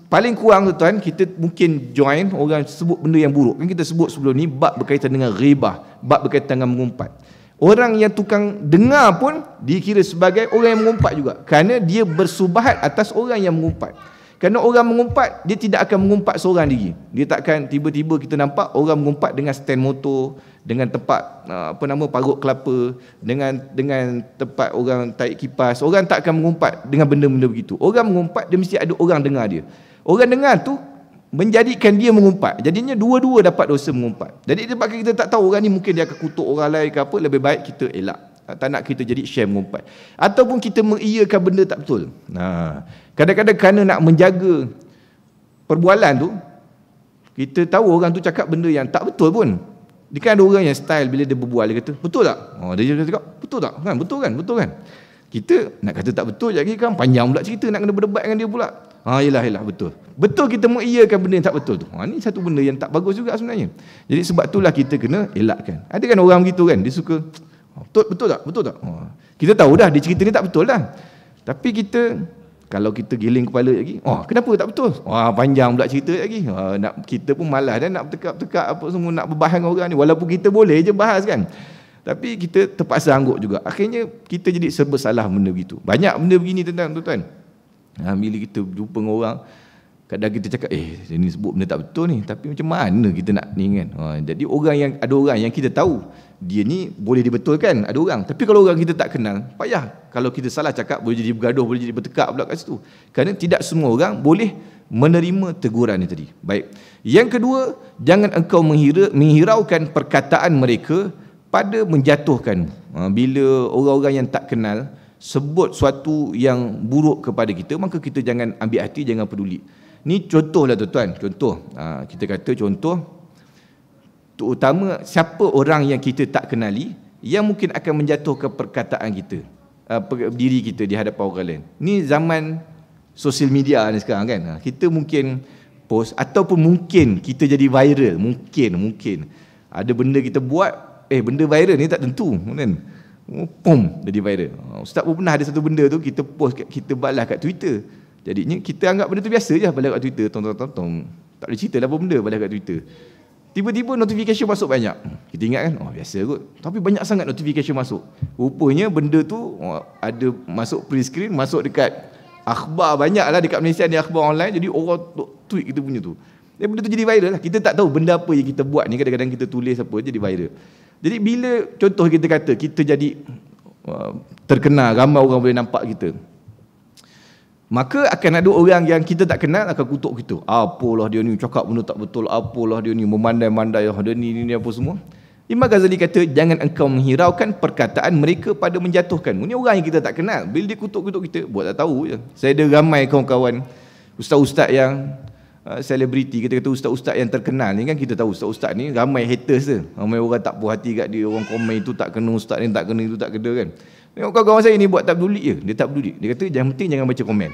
paling kurang tuan kita mungkin join orang sebut benda yang buruk kan kita sebut sebelum ni bab berkaitan dengan ghibah bab berkaitan dengan mengumpat Orang yang tukang dengar pun dikira sebagai orang yang mengumpat juga. Kerana dia bersubahat atas orang yang mengumpat. Kerana orang mengumpat, dia tidak akan mengumpat seorang diri. Dia takkan tiba-tiba kita nampak orang mengumpat dengan stand motor, dengan tempat uh, apa nama parut kelapa, dengan dengan tempat orang taik kipas. Orang takkan mengumpat dengan benda-benda begitu. Orang mengumpat, dia mesti ada orang dengar dia. Orang dengar tu menjadikan dia mengumpat. Jadinya dua-dua dapat dosa mengumpat. Jadi itu sebab kita tak tahu orang ni mungkin dia akan kutuk orang lain ke apa, lebih baik kita elak. Tak nak kita jadi share mengumpat. Ataupun kita mengiyakan benda tak betul. Nah, kadang-kadang kerana nak menjaga perbualan tu, kita tahu orang tu cakap benda yang tak betul pun. Dia kan ada orang yang style bila dia berbual dia kata, "Betul tak?" Oh, dia juga cakap, "Betul tak?" Kan, betul kan? Betul kan? Kita nak kata tak betul jadi kan panjang pula cerita nak kena berdebat dengan dia pula. Ha yalah yalah betul. Betul kita mengiyakan benda yang tak betul tu. Ha ni satu benda yang tak bagus juga sebenarnya. Jadi sebab itulah kita kena elakkan. Ada kan orang begitu kan dia suka oh, betul betul tak? Betul tak? Ha. Kita tahu dah dia cerita ni tak betul lah. Tapi kita kalau kita giling kepala lagi, oh kenapa tak betul? Wah ha, panjang pula cerita lagi. Oh nak kita pun malas dah nak tekap-tekap apa semua nak berbahas dengan orang ni walaupun kita boleh je bahas kan. Tapi kita terpaksa angguk juga. Akhirnya kita jadi serba salah benda begitu. Banyak benda begini tentang tuan-tuan. Ha, bila kita jumpa dengan orang, kadang kita cakap, eh ini sebut benda tak betul ni. Tapi macam mana kita nak ni kan? Ha, jadi orang yang ada orang yang kita tahu, dia ni boleh dibetulkan, ada orang. Tapi kalau orang kita tak kenal, payah. Kalau kita salah cakap, boleh jadi bergaduh, boleh jadi bertekak pula kat situ. Kerana tidak semua orang boleh menerima teguran ni tadi. Baik. Yang kedua, jangan engkau menghira, menghiraukan perkataan mereka pada menjatuhkan. Ha, bila orang-orang yang tak kenal, sebut suatu yang buruk kepada kita maka kita jangan ambil hati jangan peduli ni contohlah tuan-tuan contoh ha, kita kata contoh terutama siapa orang yang kita tak kenali yang mungkin akan menjatuhkan perkataan kita ha, diri kita di hadapan orang lain ni zaman sosial media ni sekarang kan ha, kita mungkin post ataupun mungkin kita jadi viral mungkin mungkin ada benda kita buat eh benda viral ni tak tentu kan Oh, pum jadi viral. Ah, ustaz pun pernah ada satu benda tu kita post kita balas kat Twitter. Jadinya kita anggap benda tu biasa je balas kat Twitter tong tong tong. tong. Tak boleh cerita lah apa benda balas kat Twitter. Tiba-tiba notifikasi masuk banyak. Kita ingat kan, oh biasa kot. Tapi banyak sangat notifikasi masuk. Rupanya benda tu oh, ada masuk pre-screen, masuk dekat akhbar banyak lah dekat Malaysia ni akhbar online. Jadi orang tweet kita punya tu. Dan benda tu jadi viral lah. Kita tak tahu benda apa yang kita buat ni. Kadang-kadang kita tulis apa jadi viral. Jadi bila contoh kita kata kita jadi uh, terkenal ramai orang boleh nampak kita. Maka akan ada orang yang kita tak kenal akan kutuk kita. Apalah dia ni cakap benda tak betul. Apalah dia ni memandai-mandai oh, dia ni, ni ni apa semua. Imam Ghazali kata jangan engkau menghiraukan perkataan mereka pada menjatuhkan. Ini orang yang kita tak kenal. Bila dia kutuk-kutuk kita, buat tak tahu je. Saya ada ramai kawan-kawan ustaz-ustaz yang Ah, selebriti, kita kata ustaz-ustaz yang terkenal ni kan kita tahu ustaz-ustaz ni ramai haters dia. Ramai orang tak puas hati kat dia, orang komen itu tak kena ustaz ni, tak kena itu, tak kena kan. Tengok kawan-kawan saya ni buat tak peduli je. Dia tak peduli. Dia kata yang penting jangan baca komen.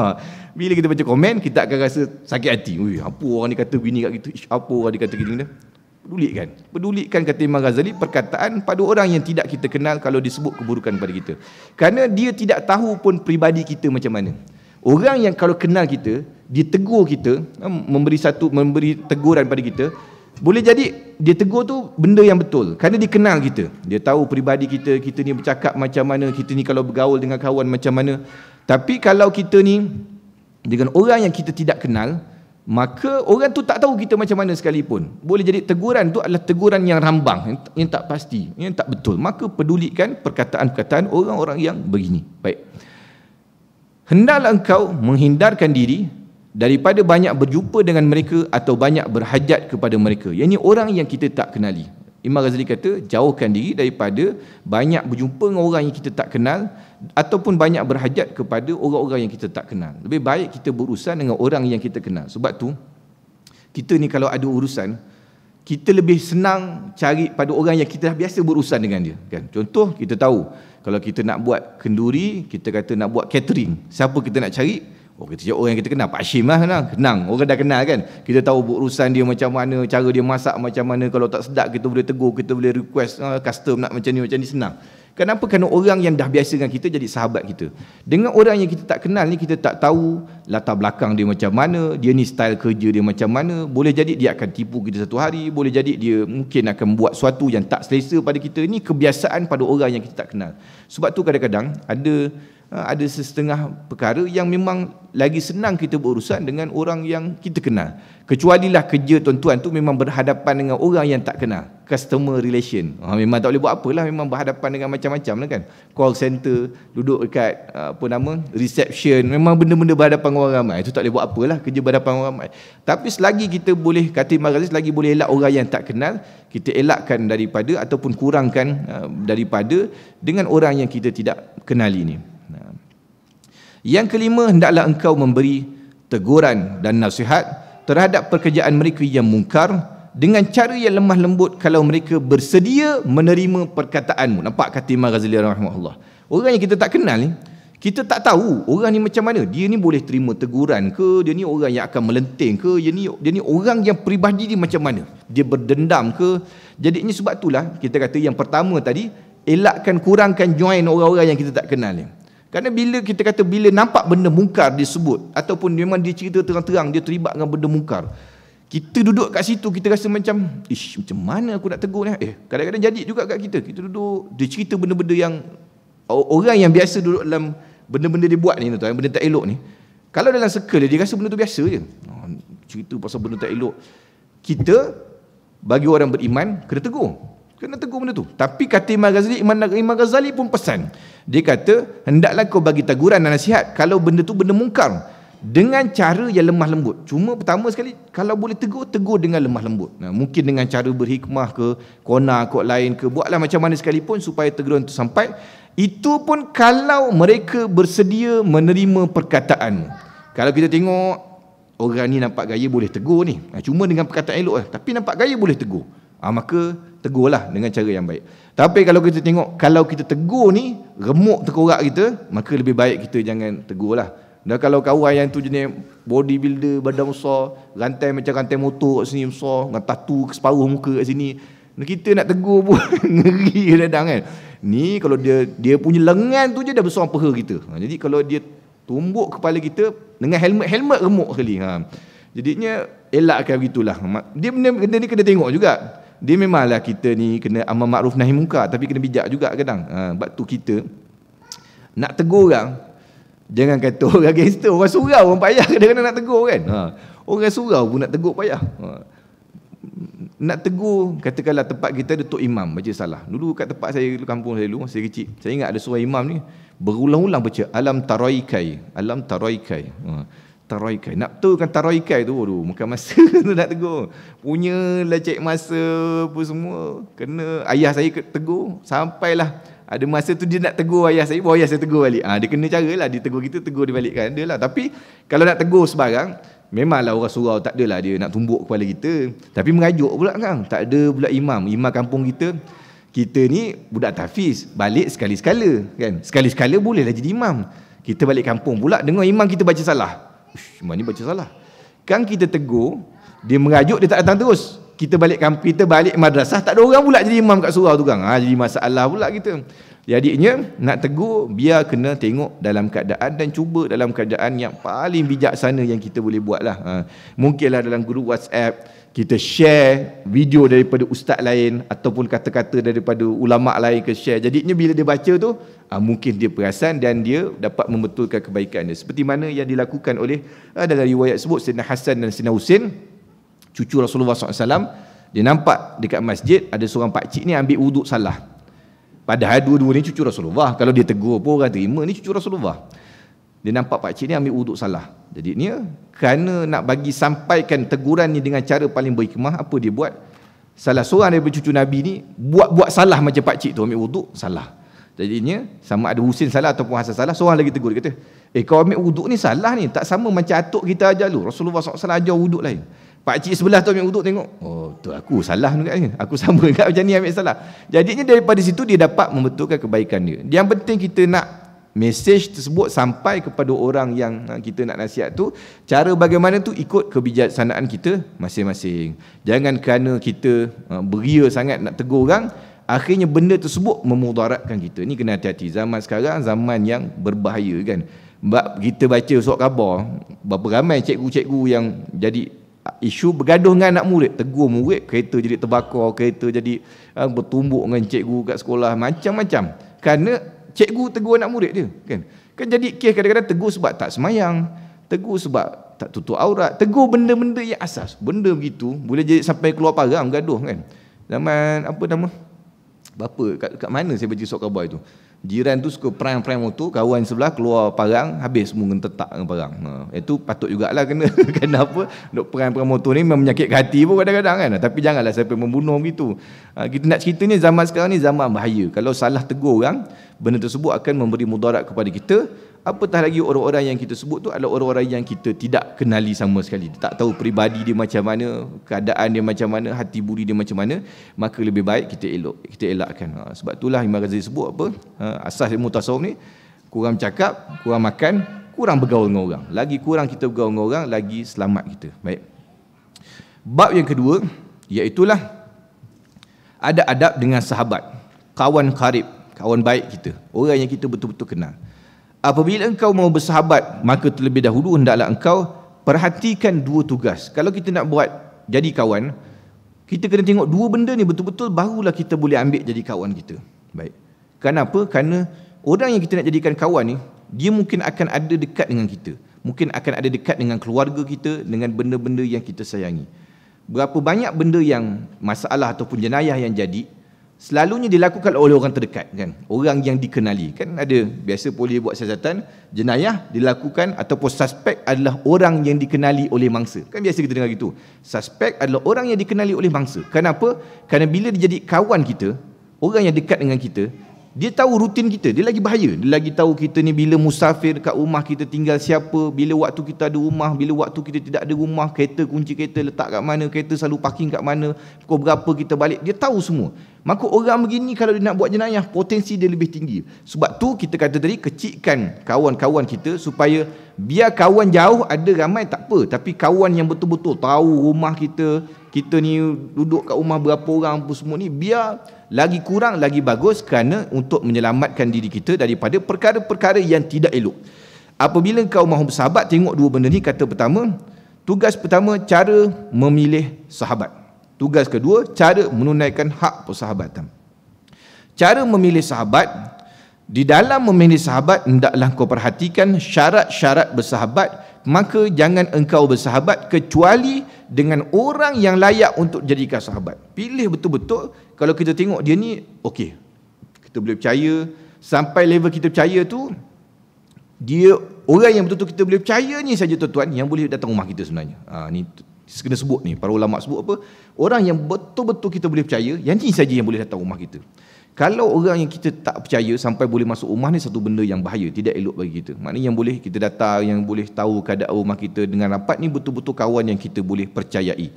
Bila kita baca komen, kita akan rasa sakit hati. Ui, apa orang ni kata gini kat gitu? apa orang ni kata gini? Dia? Pedulikan. Pedulikan kata Imam Ghazali perkataan pada orang yang tidak kita kenal kalau disebut keburukan pada kita. karena dia tidak tahu pun pribadi kita macam mana. Orang yang kalau kenal kita, dia tegur kita eh, memberi satu memberi teguran pada kita boleh jadi dia tegur tu benda yang betul kerana dia kenal kita dia tahu peribadi kita kita ni bercakap macam mana kita ni kalau bergaul dengan kawan macam mana tapi kalau kita ni dengan orang yang kita tidak kenal maka orang tu tak tahu kita macam mana sekalipun boleh jadi teguran tu adalah teguran yang rambang yang, tak pasti yang tak betul maka pedulikan perkataan-perkataan orang-orang yang begini baik hendaklah engkau menghindarkan diri daripada banyak berjumpa dengan mereka atau banyak berhajat kepada mereka. Yang ini orang yang kita tak kenali. Imam Ghazali kata, jauhkan diri daripada banyak berjumpa dengan orang yang kita tak kenal ataupun banyak berhajat kepada orang-orang yang kita tak kenal. Lebih baik kita berurusan dengan orang yang kita kenal. Sebab tu kita ni kalau ada urusan, kita lebih senang cari pada orang yang kita dah biasa berurusan dengan dia. Kan? Contoh, kita tahu kalau kita nak buat kenduri, kita kata nak buat catering. Siapa kita nak cari? Oh, kita ya, orang yang kita kenal, Pak Syim lah kenal. Kenang, orang dah kenal kan. Kita tahu urusan dia macam mana, cara dia masak macam mana. Kalau tak sedap, kita boleh tegur, kita boleh request uh, custom nak macam ni, macam ni, senang. Kenapa? Kerana orang yang dah biasa dengan kita jadi sahabat kita. Dengan orang yang kita tak kenal ni, kita tak tahu latar belakang dia macam mana, dia ni style kerja dia macam mana, boleh jadi dia akan tipu kita satu hari, boleh jadi dia mungkin akan buat sesuatu yang tak selesa pada kita. Ini kebiasaan pada orang yang kita tak kenal. Sebab tu kadang-kadang ada Ah, ada setengah perkara yang memang lagi senang kita berurusan dengan orang yang kita kenal Kecuali lah kerja tuan-tuan tu memang berhadapan dengan orang yang tak kenal customer relation ha, memang tak boleh buat apalah memang berhadapan dengan macam-macam lah kan call center duduk dekat ah, apa nama reception memang benda-benda berhadapan dengan orang ramai itu tak boleh buat apalah kerja berhadapan dengan orang ramai tapi selagi kita boleh kata Imam Ghazali selagi boleh elak orang yang tak kenal kita elakkan daripada ataupun kurangkan daripada dengan orang yang kita tidak kenali ni yang kelima, hendaklah engkau memberi teguran dan nasihat terhadap pekerjaan mereka yang mungkar dengan cara yang lemah lembut kalau mereka bersedia menerima perkataanmu. Nampak kata Imam Ghazali rahimahullah. Orang yang kita tak kenal ni, kita tak tahu orang ni macam mana. Dia ni boleh terima teguran ke, dia ni orang yang akan melenting ke, dia ni, dia ni orang yang peribadi dia macam mana. Dia berdendam ke. Jadinya sebab itulah kita kata yang pertama tadi, elakkan kurangkan join orang-orang yang kita tak kenal ni. Kerana bila kita kata bila nampak benda mungkar disebut ataupun memang dia cerita terang-terang dia terlibat dengan benda mungkar. Kita duduk kat situ kita rasa macam ish macam mana aku nak tegur ni? Eh kadang-kadang jadi juga kat kita. Kita duduk dia cerita benda-benda yang orang yang biasa duduk dalam benda-benda dia buat ni tuan benda tak elok ni. Kalau dalam circle dia, dia rasa benda tu biasa je. Oh, cerita pasal benda tak elok. Kita bagi orang beriman kena tegur. Kena tegur benda tu. Tapi kata Imam Ghazali, Imam, Ghazali pun pesan. Dia kata, hendaklah kau bagi teguran dan nasihat kalau benda tu benda mungkar. Dengan cara yang lemah lembut. Cuma pertama sekali, kalau boleh tegur, tegur dengan lemah lembut. Nah, mungkin dengan cara berhikmah ke, kona kot lain ke, buatlah macam mana sekalipun supaya teguran tu sampai. Itu pun kalau mereka bersedia menerima perkataan. Kalau kita tengok, orang ni nampak gaya boleh tegur ni. Nah, cuma dengan perkataan elok lah. Tapi nampak gaya boleh tegur. Ha, maka tegurlah dengan cara yang baik. Tapi kalau kita tengok, kalau kita tegur ni, remuk tekorak kita, maka lebih baik kita jangan tegurlah. Dan kalau kawan yang tu jenis bodybuilder, badan besar, rantai macam rantai motor kat sini besar, dengan tatu ke separuh muka kat sini, kita nak tegur pun ngeri kadang kan. Ni kalau dia dia punya lengan tu je dah besar peha kita. Ha, jadi kalau dia tumbuk kepala kita dengan helmet-helmet remuk sekali. Ha. Jadinya elakkan begitulah. Dia benda, benda ni kena tengok juga dia memanglah kita ni kena amma makruf nahi muka, tapi kena bijak juga kadang ha, sebab tu kita nak tegur orang jangan kata orang gangster orang surau orang payah kadang-kadang nak tegur kan ha, orang surau pun nak tegur payah ha, nak tegur katakanlah tempat kita ada Tok Imam baca salah dulu kat tempat saya dulu kampung saya dulu saya kecil saya ingat ada surah Imam ni berulang-ulang baca alam taraikai alam taraikai ha, taraikai. Nak betulkan taraikai tu, aduh, makan masa tu nak tegur. Punya lecek masa pun semua. Kena, ayah saya tegur. Sampailah ada masa tu dia nak tegur ayah saya, bawa ayah saya tegur balik. Ha, dia kena cara lah, dia tegur kita, tegur dia balik kan, Dia lah. Tapi, kalau nak tegur sebarang, memanglah orang surau tak adalah dia nak tumbuk kepala kita. Tapi mengajuk pula kan. Tak ada pula imam. Imam kampung kita, kita ni budak tafiz. Balik sekali-sekala kan. Sekali-sekala bolehlah jadi imam. Kita balik kampung pula, dengar imam kita baca salah. Syuma ni baca salah. Kan kita tegur, dia merajuk, dia tak datang terus. Kita balik kampi, kita balik madrasah, tak ada orang pula jadi imam kat surau tu kan. Ha, jadi masalah pula kita. Jadinya, nak tegur, biar kena tengok dalam keadaan dan cuba dalam keadaan yang paling bijaksana yang kita boleh buat lah. Ha, mungkinlah dalam guru WhatsApp, kita share video daripada ustaz lain ataupun kata-kata daripada ulama lain ke share. Jadinya bila dia baca tu, uh, mungkin dia perasan dan dia dapat membetulkan kebaikannya seperti mana yang dilakukan oleh uh, dalam riwayat sebut Sayyidina Hasan dan Sayyidina Husin cucu Rasulullah SAW dia nampak dekat masjid ada seorang Pakcik ni ambil wuduk salah padahal dua-dua ni cucu Rasulullah kalau dia tegur pun orang terima ni cucu Rasulullah dia nampak Pakcik ni ambil wuduk salah jadi ni kerana nak bagi sampaikan teguran ni dengan cara paling berhikmah apa dia buat salah seorang daripada cucu Nabi ni buat-buat salah macam Pakcik tu ambil wuduk salah Jadinya sama ada Husin salah ataupun Hasan salah, seorang lagi tegur dia kata, "Eh kau ambil wuduk ni salah ni, tak sama macam atuk kita aja lu. Rasulullah SAW ajar wuduk lain." Pak cik sebelah tu ambil wuduk tengok. Oh, tu aku salah juga ni. Aku sama juga macam ni ambil salah. Jadinya daripada situ dia dapat membetulkan kebaikan dia. Yang penting kita nak mesej tersebut sampai kepada orang yang ha, kita nak nasihat tu cara bagaimana tu ikut kebijaksanaan kita masing-masing jangan kerana kita ha, beria sangat nak tegur orang akhirnya benda tersebut memudaratkan kita ni kena hati-hati zaman sekarang zaman yang berbahaya kan kita baca surat khabar berapa ramai cikgu-cikgu yang jadi ah, isu bergaduh dengan anak murid tegur murid kereta jadi terbakar kereta jadi ha, bertumbuk dengan cikgu kat sekolah macam-macam kerana cikgu tegur anak murid dia kan kan jadi kes kadang-kadang tegur sebab tak semayang tegur sebab tak tutup aurat tegur benda-benda yang asas benda begitu boleh jadi sampai keluar parang gaduh kan zaman apa nama Bapa, kat, kat mana saya baca sok cowboy tu? Jiran tu suka perang-perang motor, kawan sebelah keluar parang, habis semua kena tetak dengan parang. Ha, itu eh, patut jugalah kena. Kenapa? Dok perang-perang motor ni memang menyakit hati pun kadang-kadang kan. Tapi janganlah sampai membunuh begitu. Ha, kita nak cerita ni zaman sekarang ni zaman bahaya. Kalau salah tegur orang, benda tersebut akan memberi mudarat kepada kita apatah lagi orang-orang yang kita sebut tu adalah orang-orang yang kita tidak kenali sama sekali tak tahu peribadi dia macam mana keadaan dia macam mana hati budi dia macam mana maka lebih baik kita elok kita elakkan ha, sebab itulah Imam Ghazali sebut apa ha, asas ilmu tasawuf ni kurang cakap kurang makan kurang bergaul dengan orang lagi kurang kita bergaul dengan orang lagi selamat kita baik bab yang kedua iaitulah ada adab dengan sahabat kawan karib kawan baik kita orang yang kita betul-betul kenal Apabila engkau mau bersahabat, maka terlebih dahulu hendaklah engkau perhatikan dua tugas. Kalau kita nak buat jadi kawan, kita kena tengok dua benda ni betul-betul barulah kita boleh ambil jadi kawan kita. Baik. Kenapa? Karena orang yang kita nak jadikan kawan ni, dia mungkin akan ada dekat dengan kita. Mungkin akan ada dekat dengan keluarga kita, dengan benda-benda yang kita sayangi. Berapa banyak benda yang masalah ataupun jenayah yang jadi, selalunya dilakukan oleh orang terdekat kan orang yang dikenali kan ada biasa polis buat siasatan jenayah dilakukan ataupun suspek adalah orang yang dikenali oleh mangsa kan biasa kita dengar gitu suspek adalah orang yang dikenali oleh mangsa kenapa kerana bila dia jadi kawan kita orang yang dekat dengan kita dia tahu rutin kita dia lagi bahaya dia lagi tahu kita ni bila musafir dekat rumah kita tinggal siapa bila waktu kita ada rumah bila waktu kita tidak ada rumah kereta kunci kereta letak kat mana kereta selalu parking kat mana pukul berapa kita balik dia tahu semua maka orang begini kalau dia nak buat jenayah potensi dia lebih tinggi sebab tu kita kata tadi kecikkan kawan-kawan kita supaya biar kawan jauh ada ramai tak apa tapi kawan yang betul-betul tahu rumah kita kita ni duduk kat rumah berapa orang pun semua ni biar lagi kurang lagi bagus kerana untuk menyelamatkan diri kita daripada perkara-perkara yang tidak elok apabila kau mahu bersahabat tengok dua benda ni kata pertama tugas pertama cara memilih sahabat tugas kedua cara menunaikan hak persahabatan cara memilih sahabat di dalam memilih sahabat, hendaklah kau perhatikan syarat-syarat bersahabat, maka jangan engkau bersahabat kecuali dengan orang yang layak untuk jadikan sahabat. Pilih betul-betul, kalau kita tengok dia ni, okey. Kita boleh percaya, sampai level kita percaya tu, dia orang yang betul-betul kita boleh percaya ni saja tuan-tuan yang boleh datang rumah kita sebenarnya. Ha, ni kena sebut ni, para ulama sebut apa? Orang yang betul-betul kita boleh percaya, yang ni saja yang boleh datang rumah kita. Kalau orang yang kita tak percaya sampai boleh masuk rumah ni satu benda yang bahaya, tidak elok bagi kita. Maknanya yang boleh kita datang, yang boleh tahu keadaan rumah kita dengan rapat ni betul-betul kawan yang kita boleh percayai.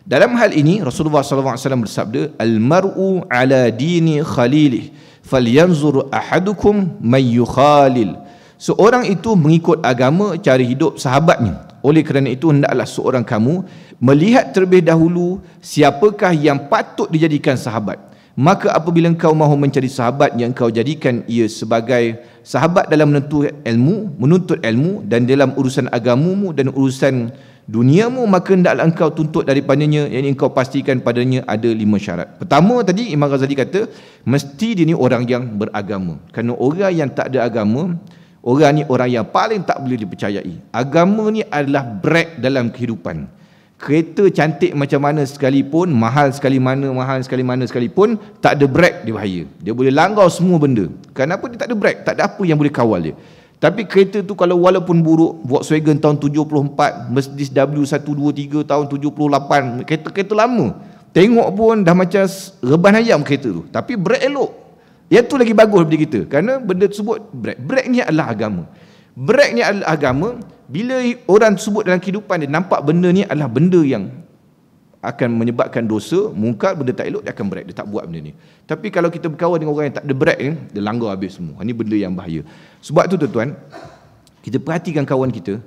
Dalam hal ini Rasulullah SAW bersabda Al-mar'u ala dini khalilih Falyanzur ahadukum man yukhalil Seorang itu mengikut agama cari hidup sahabatnya Oleh kerana itu hendaklah seorang kamu Melihat terlebih dahulu Siapakah yang patut dijadikan sahabat Maka apabila engkau mahu mencari sahabat yang engkau jadikan ia sebagai sahabat dalam menuntut ilmu, menuntut ilmu dan dalam urusan agamamu dan urusan duniamu maka hendaklah engkau tuntut daripadanya yang engkau pastikan padanya ada lima syarat. Pertama tadi Imam Ghazali kata mesti dia ni orang yang beragama. Kerana orang yang tak ada agama orang ni orang yang paling tak boleh dipercayai. Agama ni adalah break dalam Kehidupan kereta cantik macam mana sekalipun mahal sekali mana mahal sekali mana sekalipun tak ada brek dia bahaya dia boleh langgar semua benda kenapa dia tak ada brek tak ada apa yang boleh kawal dia tapi kereta tu kalau walaupun buruk Volkswagen tahun 74 Mercedes W123 tahun 78 kereta-kereta lama tengok pun dah macam reban ayam kereta tu tapi brek elok yang tu lagi bagus daripada kita kerana benda tersebut brek brek ni adalah agama brek ni adalah agama bila orang sebut dalam kehidupan dia nampak benda ni adalah benda yang akan menyebabkan dosa, muka benda tak elok dia akan break, dia tak buat benda ni. Tapi kalau kita berkawan dengan orang yang tak ada break ni, dia langgar habis semua. Ini benda yang bahaya. Sebab tu tuan-tuan, kita perhatikan kawan kita,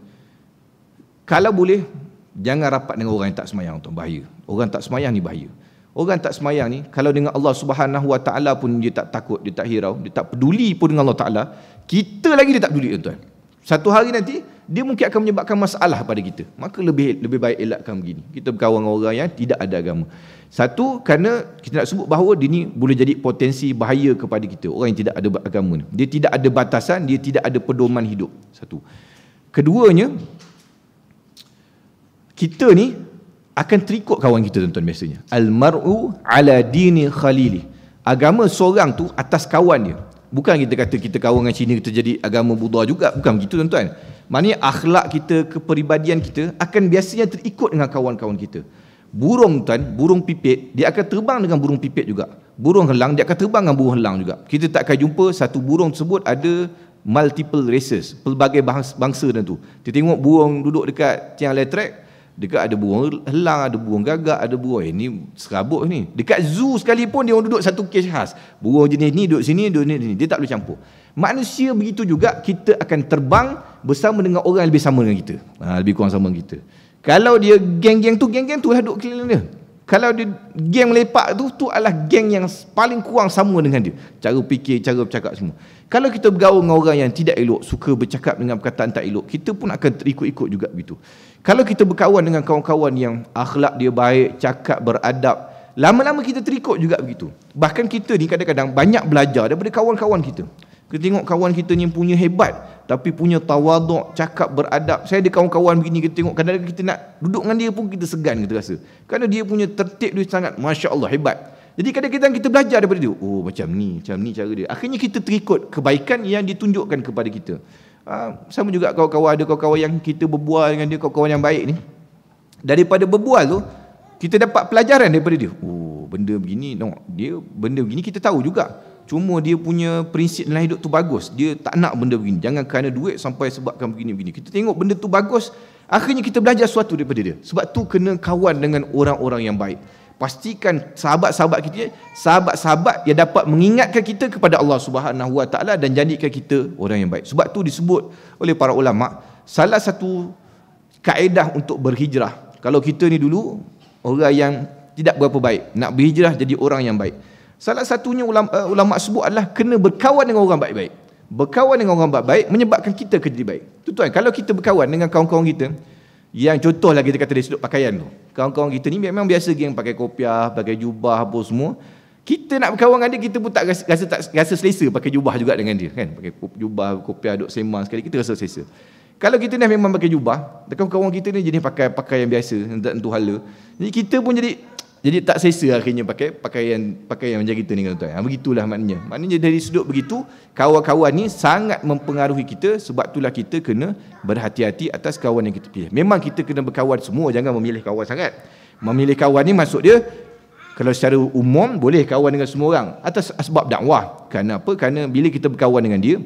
kalau boleh, jangan rapat dengan orang yang tak semayang tuan, bahaya. Orang tak semayang ni bahaya. Orang tak semayang ni, kalau dengan Allah subhanahu wa ta'ala pun dia tak takut, dia tak hirau, dia tak peduli pun dengan Allah ta'ala, kita lagi dia tak peduli tuan Satu hari nanti, dia mungkin akan menyebabkan masalah pada kita. Maka lebih lebih baik elakkan begini. Kita berkawan dengan orang yang tidak ada agama. Satu, kerana kita nak sebut bahawa dia ni boleh jadi potensi bahaya kepada kita. Orang yang tidak ada agama ni. Dia tidak ada batasan, dia tidak ada pedoman hidup. Satu. Keduanya, kita ni akan terikut kawan kita tuan-tuan biasanya. Al-mar'u ala dini khalili. Agama seorang tu atas kawan dia. Bukan kita kata kita kawan dengan Cina kita jadi agama Buddha juga. Bukan begitu tuan-tuan. Maknanya akhlak kita, kepribadian kita akan biasanya terikut dengan kawan-kawan kita. Burung hutan, burung pipit, dia akan terbang dengan burung pipit juga. Burung helang, dia akan terbang dengan burung helang juga. Kita tak akan jumpa satu burung tersebut ada multiple races, pelbagai bangsa, bangsa dan tu. Kita tengok burung duduk dekat tiang elektrik, dekat ada burung helang, ada burung gagak, ada burung ini eh, serabut ni. Dekat zoo sekalipun dia orang duduk satu kes khas. Burung jenis ni duduk sini, duduk ni, dia tak boleh campur manusia begitu juga kita akan terbang bersama dengan orang yang lebih sama dengan kita ha, lebih kurang sama dengan kita kalau dia geng-geng tu geng-geng tu lah duduk keliling dia kalau dia geng melepak tu tu adalah geng yang paling kurang sama dengan dia cara fikir cara bercakap semua kalau kita bergaul dengan orang yang tidak elok suka bercakap dengan perkataan tak elok kita pun akan terikut-ikut juga begitu kalau kita berkawan dengan kawan-kawan yang akhlak dia baik cakap beradab Lama-lama kita terikut juga begitu. Bahkan kita ni kadang-kadang banyak belajar daripada kawan-kawan kita. Kita tengok kawan kita ni punya hebat tapi punya tawaduk, cakap beradab. Saya ada kawan-kawan begini kita tengok kadang-kadang kita nak duduk dengan dia pun kita segan kita rasa. Kerana dia punya tertib dia sangat masya-Allah hebat. Jadi kadang-kadang kita belajar daripada dia. Oh macam ni, macam ni cara dia. Akhirnya kita terikut kebaikan yang ditunjukkan kepada kita. Ha, sama juga kawan-kawan ada kawan-kawan yang kita berbual dengan dia, kawan-kawan yang baik ni. Daripada berbual tu, kita dapat pelajaran daripada dia. Oh benda begini, tengok. Dia benda begini kita tahu juga. Cuma dia punya prinsip dalam hidup tu bagus. Dia tak nak benda begini. Jangan kerana duit sampai sebabkan begini-begini. Kita tengok benda tu bagus. Akhirnya kita belajar sesuatu daripada dia. Sebab tu kena kawan dengan orang-orang yang baik. Pastikan sahabat-sahabat kita, sahabat-sahabat yang dapat mengingatkan kita kepada Allah Subhanahu Wa Taala dan jadikan kita orang yang baik. Sebab tu disebut oleh para ulama salah satu kaedah untuk berhijrah. Kalau kita ni dulu orang yang tidak berapa baik, nak berhijrah jadi orang yang baik. Salah satunya ulama, uh, ulama sebut adalah kena berkawan dengan orang baik-baik. Berkawan dengan orang baik-baik menyebabkan kita kerja baik. Tu tuan, kalau kita berkawan dengan kawan-kawan kita yang contohlah kita kata dari sudut pakaian tu. Kawan-kawan kita ni memang biasa geng pakai kopiah, pakai jubah apa semua. Kita nak berkawan dengan dia kita pun tak rasa, rasa tak rasa selesa pakai jubah juga dengan dia kan. Pakai jubah, kopiah, duk semang sekali kita rasa selesa. Kalau kita ni memang pakai jubah, dekat kawan kita ni jenis pakai pakaian biasa, tak tentu hala. Jadi kita pun jadi jadi tak selesa akhirnya pakai pakaian pakaian macam kita ni tuan-tuan. Ha, begitulah maknanya. Maknanya dari sudut begitu, kawan-kawan ni sangat mempengaruhi kita sebab itulah kita kena berhati-hati atas kawan yang kita pilih. Memang kita kena berkawan semua, jangan memilih kawan sangat. Memilih kawan ni maksud dia kalau secara umum boleh kawan dengan semua orang atas sebab dakwah. Kenapa? Kerana bila kita berkawan dengan dia,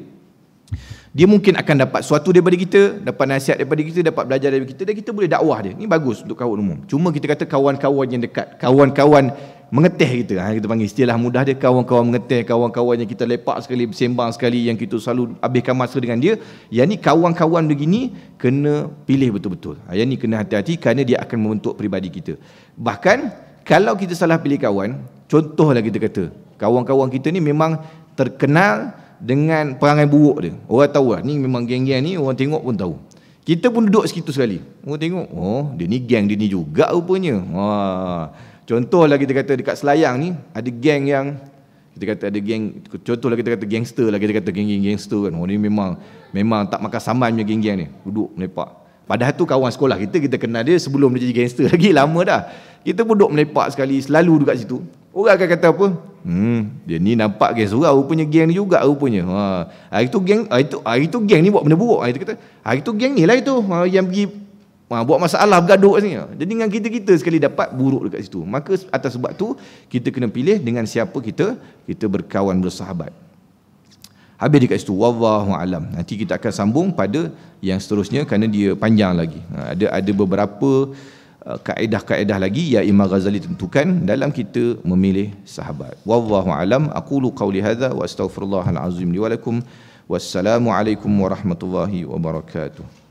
dia mungkin akan dapat suatu daripada kita, dapat nasihat daripada kita, dapat belajar daripada kita dan kita boleh dakwah dia. Ini bagus untuk kawan umum. Cuma kita kata kawan-kawan yang dekat, kawan-kawan mengeteh kita. Ha, kita panggil istilah mudah dia kawan-kawan mengeteh, kawan-kawan yang kita lepak sekali, bersembang sekali, yang kita selalu habiskan masa dengan dia. Yang ni kawan-kawan begini kena pilih betul-betul. Ha, yang ni kena hati-hati kerana dia akan membentuk peribadi kita. Bahkan kalau kita salah pilih kawan, contohlah kita kata, kawan-kawan kita ni memang terkenal, dengan perangai buruk dia. Orang tahu lah, ni memang geng-geng ni orang tengok pun tahu. Kita pun duduk segitu sekali. Orang tengok, oh dia ni geng dia ni juga rupanya. Wah. Ha. Contohlah kita kata dekat Selayang ni, ada geng yang, kita kata ada geng, contohlah kita kata gangster lah, kita kata geng-geng gangster kan. Orang oh, ni memang, memang tak makan saman punya geng-geng ni. Duduk, melepak. Padahal tu kawan sekolah kita, kita kenal dia sebelum dia jadi gangster lagi, lama dah. Kita pun duduk melepak sekali Selalu dekat situ Orang akan kata apa Hmm Dia ni nampak geng surau Rupanya geng ni juga rupanya ha. Hari tu geng Hari tu, hari tu geng ni buat benda buruk Hari tu kata Hari tu geng ni lah itu ha, Yang pergi ha, Buat masalah bergaduh kat sini ha, Jadi dengan kita-kita sekali dapat Buruk dekat situ Maka atas sebab tu Kita kena pilih dengan siapa kita Kita berkawan bersahabat Habis dekat situ wallahu alam. Nanti kita akan sambung pada yang seterusnya kerana dia panjang lagi. Ha, ada ada beberapa Eh, kaedah-kaedah lagi yang Imam Ghazali tentukan dalam kita memilih sahabat. Wallahu alam aqulu qawli hadha wa astaghfirullahal azim li wa lakum wassalamu alaikum warahmatullahi wabarakatuh.